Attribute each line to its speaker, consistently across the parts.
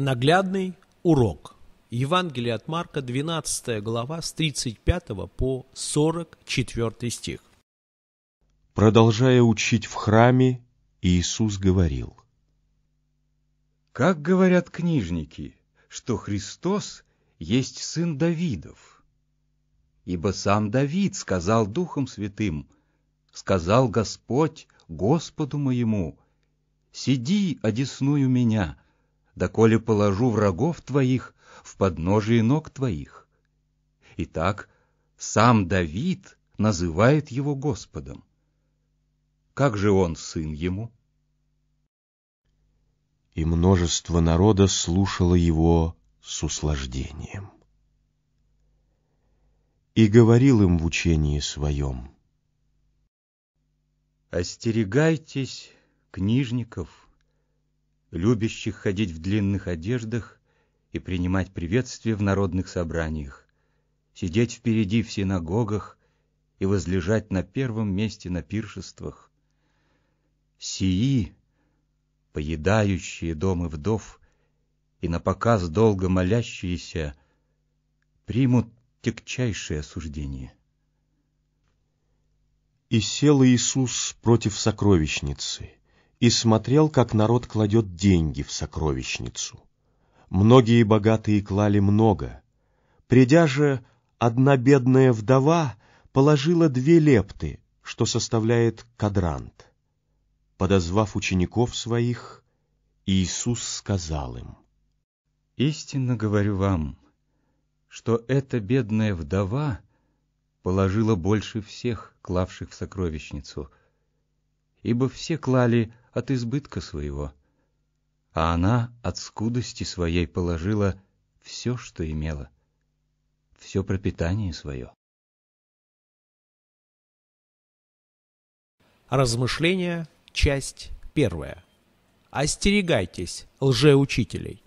Speaker 1: Наглядный урок. Евангелие от Марка, 12 глава, с 35 по 44 стих.
Speaker 2: Продолжая учить в храме,
Speaker 3: Иисус говорил. Как говорят книжники, что Христос есть сын Давидов? Ибо сам Давид сказал Духом Святым, сказал Господь Господу моему, «Сиди, одесную меня» доколе положу врагов твоих в подножие ног твоих. Итак, сам Давид называет его Господом. Как же он сын ему?
Speaker 2: И множество народа слушало его с услаждением. И говорил им в
Speaker 3: учении своем. «Остерегайтесь книжников» любящих ходить в длинных одеждах и принимать приветствие в народных собраниях, сидеть впереди в синагогах и возлежать на первом месте на пиршествах. Сии, поедающие дома вдов и на показ долго молящиеся, примут тягчайшее осуждение. И сел
Speaker 2: Иисус
Speaker 3: против сокровищницы —
Speaker 2: и смотрел, как народ кладет деньги в сокровищницу. Многие богатые клали много. Придя же, одна бедная вдова положила две лепты, что составляет кадрант. Подозвав
Speaker 3: учеников своих, Иисус сказал им, «Истинно говорю вам, что эта бедная вдова положила больше всех, клавших в сокровищницу — ибо все клали от избытка своего, а она от скудости своей положила все, что имела, все пропитание свое.
Speaker 1: Размышления, часть первая. Остерегайтесь лжеучителей.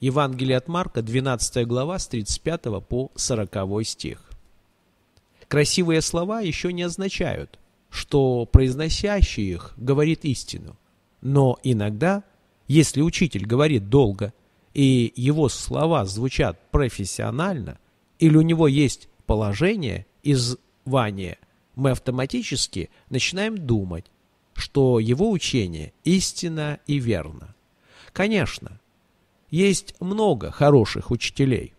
Speaker 1: Евангелие от Марка, 12 глава, с 35 по 40 стих. Красивые слова еще не означают, что произносящий их говорит истину. Но иногда, если учитель говорит долго, и его слова звучат профессионально, или у него есть положение и звание, мы автоматически начинаем думать, что его учение истинно и верно. Конечно, есть много хороших учителей,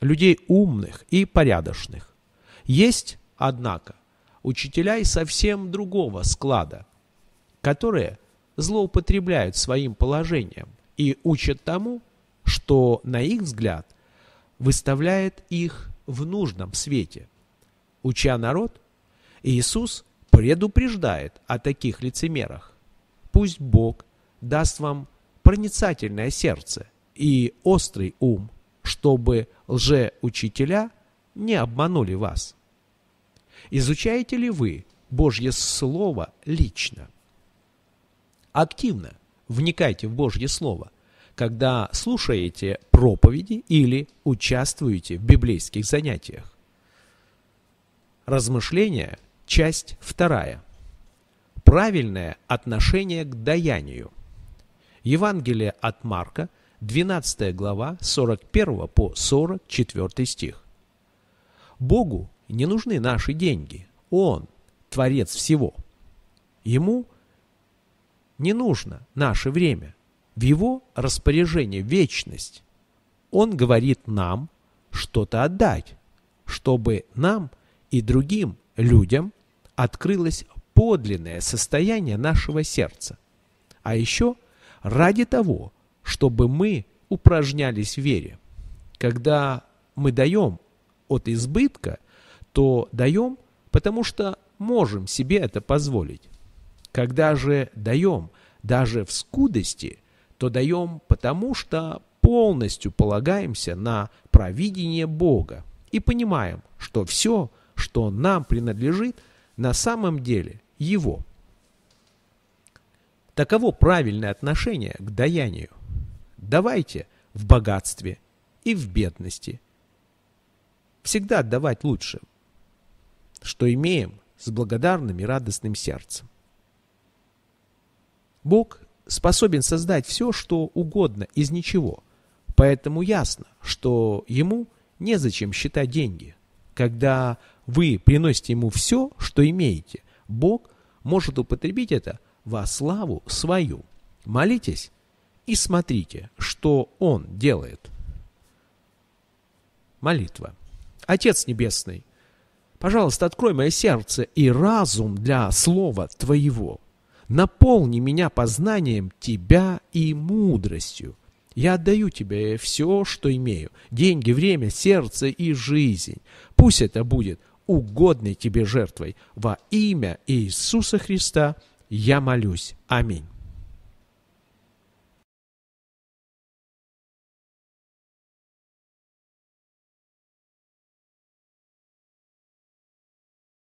Speaker 1: людей умных и порядочных. Есть, однако, учителя и совсем другого склада, которые злоупотребляют своим положением и учат тому, что, на их взгляд, выставляет их в нужном свете. Уча народ, Иисус предупреждает о таких лицемерах. Пусть Бог даст вам проницательное сердце и острый ум, чтобы лжеучителя не обманули вас. Изучаете ли вы Божье Слово лично? Активно вникайте в Божье Слово, когда слушаете проповеди или участвуете в библейских занятиях. Размышления, часть вторая. Правильное отношение к даянию. Евангелие от Марка, 12 глава, 41 по 44 стих. Богу не нужны наши деньги. Он – творец всего. Ему не нужно наше время. В его распоряжении вечность. Он говорит нам что-то отдать, чтобы нам и другим людям открылось подлинное состояние нашего сердца. А еще ради того, чтобы мы упражнялись в вере. Когда мы даем от избытка – то даем, потому что можем себе это позволить. Когда же даем, даже в скудости, то даем потому, что полностью полагаемся на провидение Бога и понимаем, что все, что нам принадлежит, на самом деле Его. Таково правильное отношение к даянию. Давайте в богатстве и в бедности. Всегда отдавать лучше, что имеем с благодарным и радостным сердцем. Бог способен создать все, что угодно из ничего, поэтому ясно, что Ему незачем считать деньги. Когда вы приносите Ему все, что имеете, Бог может употребить это во славу свою. Молитесь и смотрите, что Он делает. Молитва. Отец Небесный, Пожалуйста, открой мое сердце и разум для слова Твоего. Наполни меня познанием Тебя и мудростью. Я отдаю Тебе все, что имею. Деньги, время, сердце и жизнь. Пусть это будет угодной Тебе жертвой. Во имя Иисуса Христа я молюсь. Аминь.